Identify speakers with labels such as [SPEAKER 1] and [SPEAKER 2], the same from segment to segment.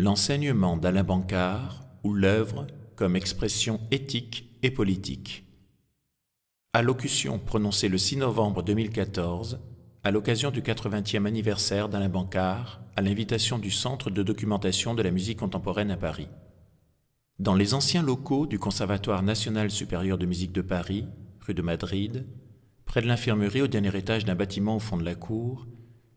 [SPEAKER 1] l'enseignement d'Alain Bancard ou l'œuvre comme expression éthique et politique. Allocution prononcée le 6 novembre 2014 à l'occasion du 80e anniversaire d'Alain Bancard à l'invitation du Centre de documentation de la musique contemporaine à Paris. Dans les anciens locaux du Conservatoire national supérieur de musique de Paris, rue de Madrid, près de l'infirmerie au dernier étage d'un bâtiment au fond de la cour,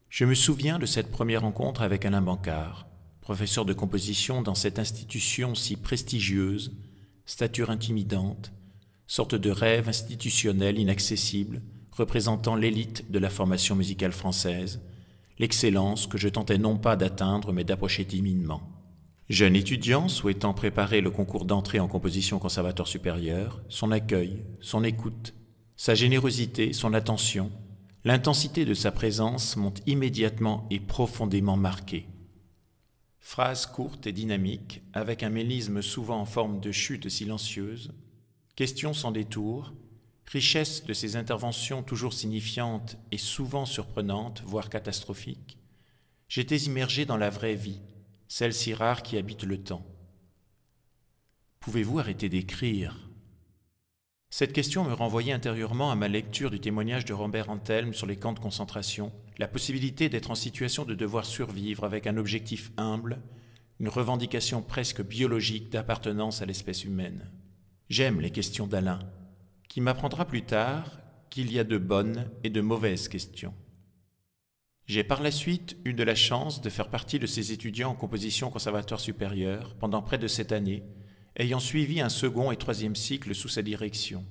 [SPEAKER 1] je me souviens de cette première rencontre avec Alain Bancard professeur de composition dans cette institution si prestigieuse, stature intimidante, sorte de rêve institutionnel inaccessible, représentant l'élite de la formation musicale française, l'excellence que je tentais non pas d'atteindre mais d'approcher timidement. Jeune étudiant souhaitant préparer le concours d'entrée en composition conservatoire supérieur, son accueil, son écoute, sa générosité, son attention, l'intensité de sa présence m'ont immédiatement et profondément marqué. Phrase courte et dynamique, avec un mélisme souvent en forme de chute silencieuse, question sans détour, richesse de ses interventions toujours signifiantes et souvent surprenantes, voire catastrophiques, j'étais immergé dans la vraie vie, celle si rare qui habite le temps. Pouvez-vous arrêter d'écrire Cette question me renvoyait intérieurement à ma lecture du témoignage de Robert Antelme sur les camps de concentration, la possibilité d'être en situation de devoir survivre avec un objectif humble, une revendication presque biologique d'appartenance à l'espèce humaine. J'aime les questions d'Alain, qui m'apprendra plus tard qu'il y a de bonnes et de mauvaises questions. J'ai par la suite eu de la chance de faire partie de ses étudiants en composition conservatoire supérieure pendant près de sept années, ayant suivi un second et troisième cycle sous sa direction.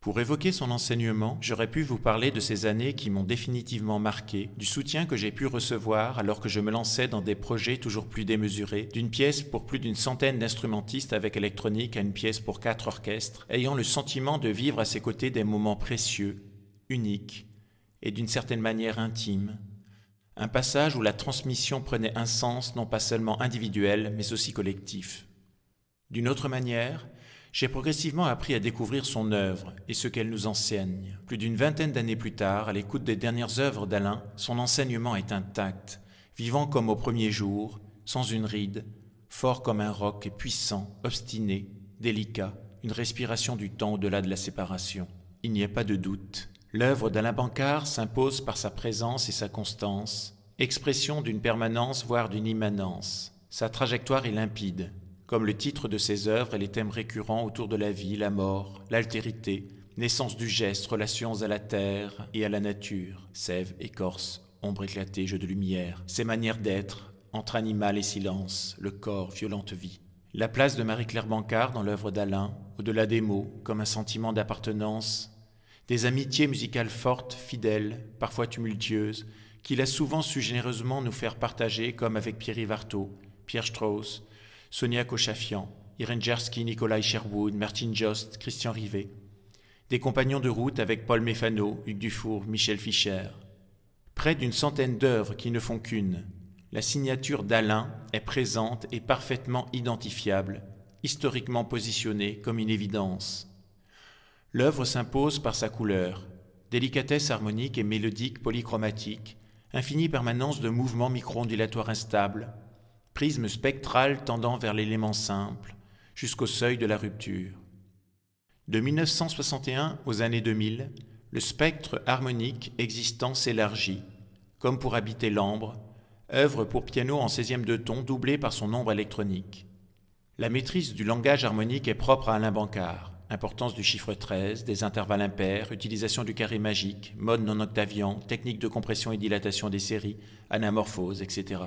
[SPEAKER 1] Pour évoquer son enseignement, j'aurais pu vous parler de ces années qui m'ont définitivement marqué, du soutien que j'ai pu recevoir alors que je me lançais dans des projets toujours plus démesurés, d'une pièce pour plus d'une centaine d'instrumentistes avec électronique à une pièce pour quatre orchestres, ayant le sentiment de vivre à ses côtés des moments précieux, uniques, et d'une certaine manière intimes. Un passage où la transmission prenait un sens non pas seulement individuel, mais aussi collectif. D'une autre manière, j'ai progressivement appris à découvrir son œuvre et ce qu'elle nous enseigne. Plus d'une vingtaine d'années plus tard, à l'écoute des dernières œuvres d'Alain, son enseignement est intact, vivant comme au premier jour, sans une ride, fort comme un roc et puissant, obstiné, délicat, une respiration du temps au-delà de la séparation. Il n'y a pas de doute. L'œuvre d'Alain Bancard s'impose par sa présence et sa constance, expression d'une permanence voire d'une immanence. Sa trajectoire est limpide, comme le titre de ses œuvres et les thèmes récurrents autour de la vie, la mort, l'altérité, naissance du geste, relations à la terre et à la nature, sève, écorce, ombre éclatée, jeu de lumière, ses manières d'être, entre animal et silence, le corps, violente vie. La place de Marie-Claire Bancard dans l'œuvre d'Alain, au-delà des mots, comme un sentiment d'appartenance, des amitiés musicales fortes, fidèles, parfois tumultueuses, qu'il a souvent su généreusement nous faire partager, comme avec Pierre Ivarto, Pierre Strauss, Sonia Kochafian, Irene Jersky, Nikolai Sherwood, Martin Jost, Christian Rivet. Des compagnons de route avec Paul Méfano, Hugues Dufour, Michel Fischer. Près d'une centaine d'œuvres qui ne font qu'une. La signature d'Alain est présente et parfaitement identifiable, historiquement positionnée comme une évidence. L'œuvre s'impose par sa couleur, délicatesse harmonique et mélodique polychromatique, infinie permanence de mouvements micro-ondulatoires instables, prisme spectral tendant vers l'élément simple, jusqu'au seuil de la rupture. De 1961 aux années 2000, le spectre harmonique existant s'élargit, comme pour habiter l'ambre, œuvre pour piano en 16e de ton doublée par son ombre électronique. La maîtrise du langage harmonique est propre à Alain Bancard. Importance du chiffre 13, des intervalles impairs, utilisation du carré magique, mode non octavian, technique de compression et dilatation des séries, anamorphose, etc.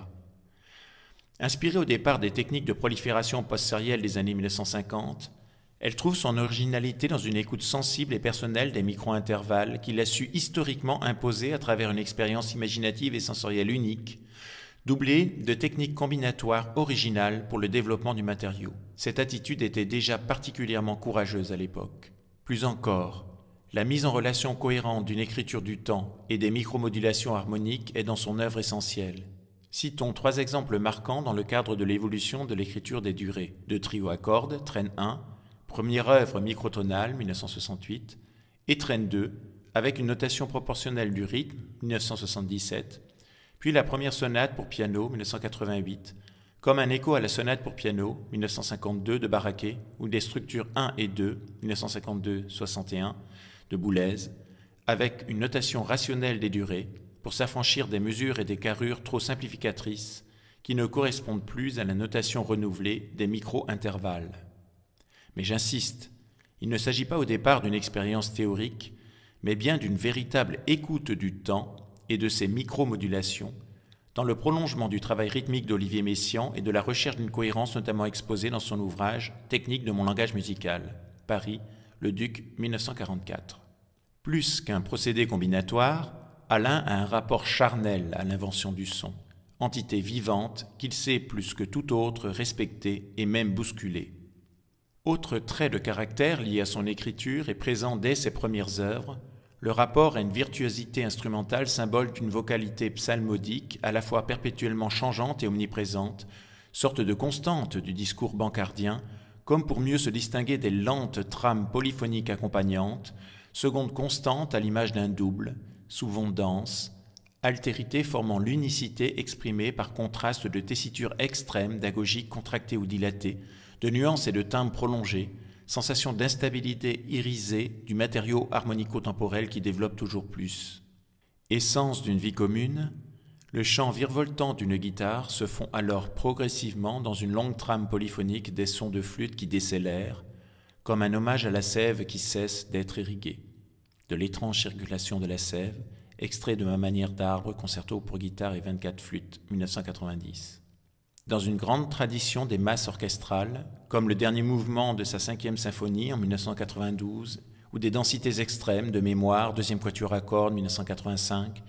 [SPEAKER 1] Inspirée au départ des techniques de prolifération post-sérielle des années 1950, elle trouve son originalité dans une écoute sensible et personnelle des micro-intervalles qu'il a su historiquement imposer à travers une expérience imaginative et sensorielle unique, doublée de techniques combinatoires originales pour le développement du matériau. Cette attitude était déjà particulièrement courageuse à l'époque. Plus encore, la mise en relation cohérente d'une écriture du temps et des micromodulations harmoniques est dans son œuvre essentielle. Citons trois exemples marquants dans le cadre de l'évolution de l'écriture des durées. De trio à cordes, traîne 1, première œuvre microtonale 1968, et traîne 2, avec une notation proportionnelle du rythme 1977, puis la première sonate pour piano 1988, comme un écho à la sonate pour piano 1952 de Baraquet ou des structures 1 et 2 1952-61 de Boulez, avec une notation rationnelle des durées pour s'affranchir des mesures et des carrures trop simplificatrices qui ne correspondent plus à la notation renouvelée des micro-intervalles. Mais j'insiste, il ne s'agit pas au départ d'une expérience théorique, mais bien d'une véritable écoute du temps et de ses micro-modulations, dans le prolongement du travail rythmique d'Olivier Messiaen et de la recherche d'une cohérence notamment exposée dans son ouvrage Technique de mon langage musical, Paris, Le Duc 1944. Plus qu'un procédé combinatoire, Alain a un rapport charnel à l'invention du son, entité vivante qu'il sait plus que tout autre respecter et même bousculer. Autre trait de caractère lié à son écriture et présent dès ses premières œuvres, le rapport à une virtuosité instrumentale symbole d'une vocalité psalmodique à la fois perpétuellement changeante et omniprésente, sorte de constante du discours bancardien, comme pour mieux se distinguer des lentes trames polyphoniques accompagnantes, seconde constante à l'image d'un double, souvent dense, altérité formant l'unicité exprimée par contraste de tessitures extrêmes, d'agogies contractées ou dilatées, de nuances et de timbres prolongés, sensation d'instabilité irisée du matériau harmonico-temporel qui développe toujours plus. Essence d'une vie commune, le chant virevoltant d'une guitare se fond alors progressivement dans une longue trame polyphonique des sons de flûte qui décélèrent, comme un hommage à la sève qui cesse d'être irriguée de l'étrange circulation de la sève, extrait de ma manière d'arbre, concerto pour guitare et 24 flûtes, 1990. Dans une grande tradition des masses orchestrales, comme le dernier mouvement de sa cinquième symphonie en 1992, ou des densités extrêmes de mémoire, deuxième quatuor à cordes, 1985,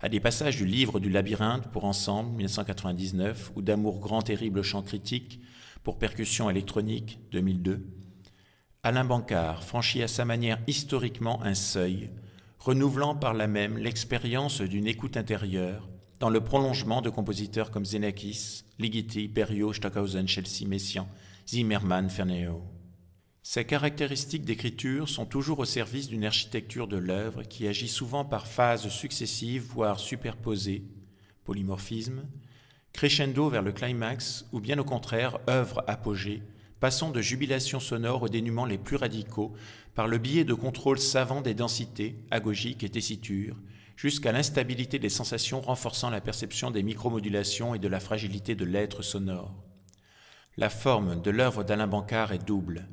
[SPEAKER 1] à des passages du livre du labyrinthe pour ensemble 1999 ou d'amour grand terrible chant critique pour percussion électronique 2002 Alain Bancard franchit à sa manière historiquement un seuil, renouvelant par là même l'expérience d'une écoute intérieure, dans le prolongement de compositeurs comme Zenakis, Ligeti, Berio, Stockhausen, Chelsea, Messiaen, Zimmermann, Ferneo. Ses caractéristiques d'écriture sont toujours au service d'une architecture de l'œuvre qui agit souvent par phases successives, voire superposées, polymorphisme, crescendo vers le climax, ou bien au contraire œuvre apogée, passons de jubilations sonores aux dénuments les plus radicaux, par le biais de contrôles savants des densités, agogiques et tessitures, jusqu'à l'instabilité des sensations renforçant la perception des micromodulations et de la fragilité de l'être sonore. La forme de l'œuvre d'Alain Bancard est double,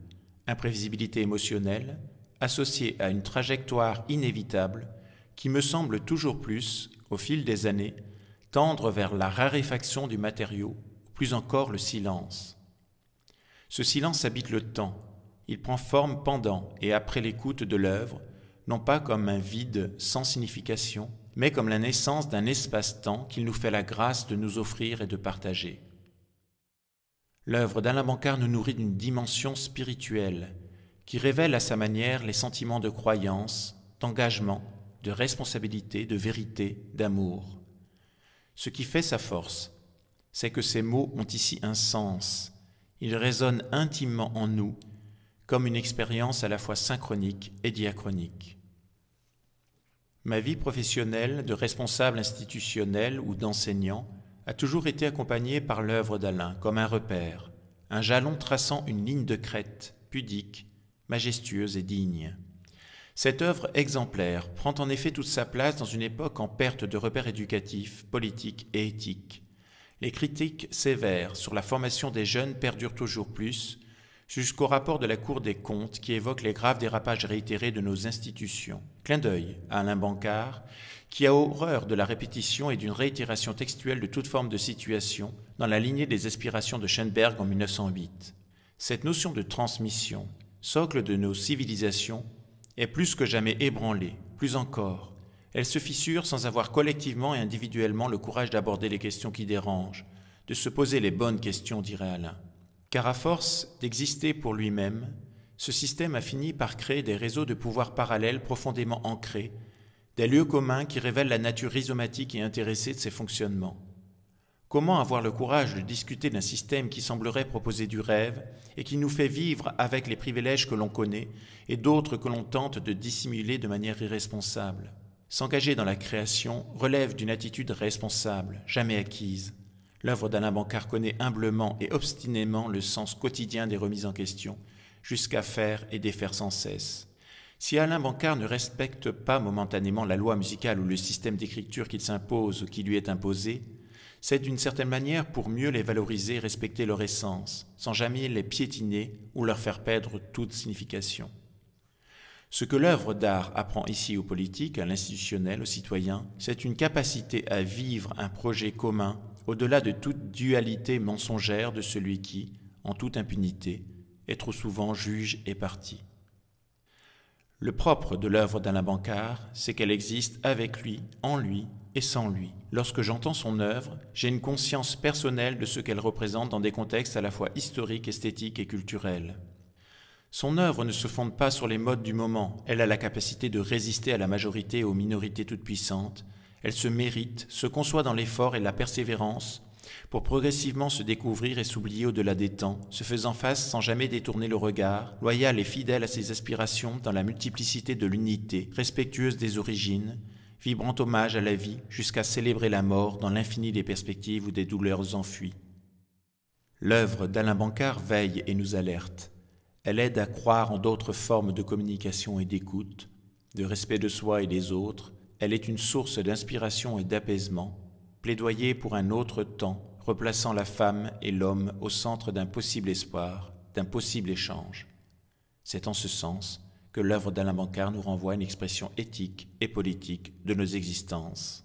[SPEAKER 1] imprévisibilité émotionnelle, associée à une trajectoire inévitable, qui me semble toujours plus, au fil des années, tendre vers la raréfaction du matériau, plus encore le silence. Ce silence habite le temps. Il prend forme pendant et après l'écoute de l'œuvre, non pas comme un vide sans signification, mais comme la naissance d'un espace-temps qu'il nous fait la grâce de nous offrir et de partager. L'œuvre d'Alain Bancard nous nourrit d'une dimension spirituelle qui révèle à sa manière les sentiments de croyance, d'engagement, de responsabilité, de vérité, d'amour. Ce qui fait sa force, c'est que ces mots ont ici un sens, il résonne intimement en nous comme une expérience à la fois synchronique et diachronique. Ma vie professionnelle de responsable institutionnel ou d'enseignant a toujours été accompagnée par l'œuvre d'Alain comme un repère, un jalon traçant une ligne de crête, pudique, majestueuse et digne. Cette œuvre exemplaire prend en effet toute sa place dans une époque en perte de repères éducatifs, politiques et éthiques, les critiques sévères sur la formation des jeunes perdurent toujours plus, jusqu'au rapport de la Cour des comptes qui évoque les graves dérapages réitérés de nos institutions. Clin d'œil à Alain Bancard, qui a horreur de la répétition et d'une réitération textuelle de toute forme de situation, dans la lignée des aspirations de Schoenberg en 1908. Cette notion de transmission, socle de nos civilisations, est plus que jamais ébranlée, plus encore, elle se fissure sans avoir collectivement et individuellement le courage d'aborder les questions qui dérangent, de se poser les bonnes questions, dirait Alain. Car à force d'exister pour lui-même, ce système a fini par créer des réseaux de pouvoirs parallèles profondément ancrés, des lieux communs qui révèlent la nature rhizomatique et intéressée de ses fonctionnements. Comment avoir le courage de discuter d'un système qui semblerait proposer du rêve et qui nous fait vivre avec les privilèges que l'on connaît et d'autres que l'on tente de dissimuler de manière irresponsable S'engager dans la création relève d'une attitude responsable, jamais acquise. L'œuvre d'Alain Bancard connaît humblement et obstinément le sens quotidien des remises en question, jusqu'à faire et défaire sans cesse. Si Alain Bancard ne respecte pas momentanément la loi musicale ou le système d'écriture qu'il s'impose ou qui lui est imposé, c'est d'une certaine manière pour mieux les valoriser, respecter leur essence, sans jamais les piétiner ou leur faire perdre toute signification. Ce que l'œuvre d'art apprend ici aux politiques, à l'institutionnel, aux citoyens, c'est une capacité à vivre un projet commun au-delà de toute dualité mensongère de celui qui, en toute impunité, est trop souvent juge et parti. Le propre de l'œuvre d'Alain Bancard, c'est qu'elle existe avec lui, en lui et sans lui. Lorsque j'entends son œuvre, j'ai une conscience personnelle de ce qu'elle représente dans des contextes à la fois historiques, esthétiques et culturels. Son œuvre ne se fonde pas sur les modes du moment, elle a la capacité de résister à la majorité et aux minorités toutes puissantes, elle se mérite, se conçoit dans l'effort et la persévérance, pour progressivement se découvrir et s'oublier au-delà des temps, se faisant face sans jamais détourner le regard, loyale et fidèle à ses aspirations dans la multiplicité de l'unité, respectueuse des origines, vibrant hommage à la vie jusqu'à célébrer la mort dans l'infini des perspectives ou des douleurs enfuies. L'œuvre d'Alain Bancard veille et nous alerte. Elle aide à croire en d'autres formes de communication et d'écoute, de respect de soi et des autres. Elle est une source d'inspiration et d'apaisement, plaidoyer pour un autre temps, replaçant la femme et l'homme au centre d'un possible espoir, d'un possible échange. C'est en ce sens que l'œuvre d'Alain Bancard nous renvoie à une expression éthique et politique de nos existences.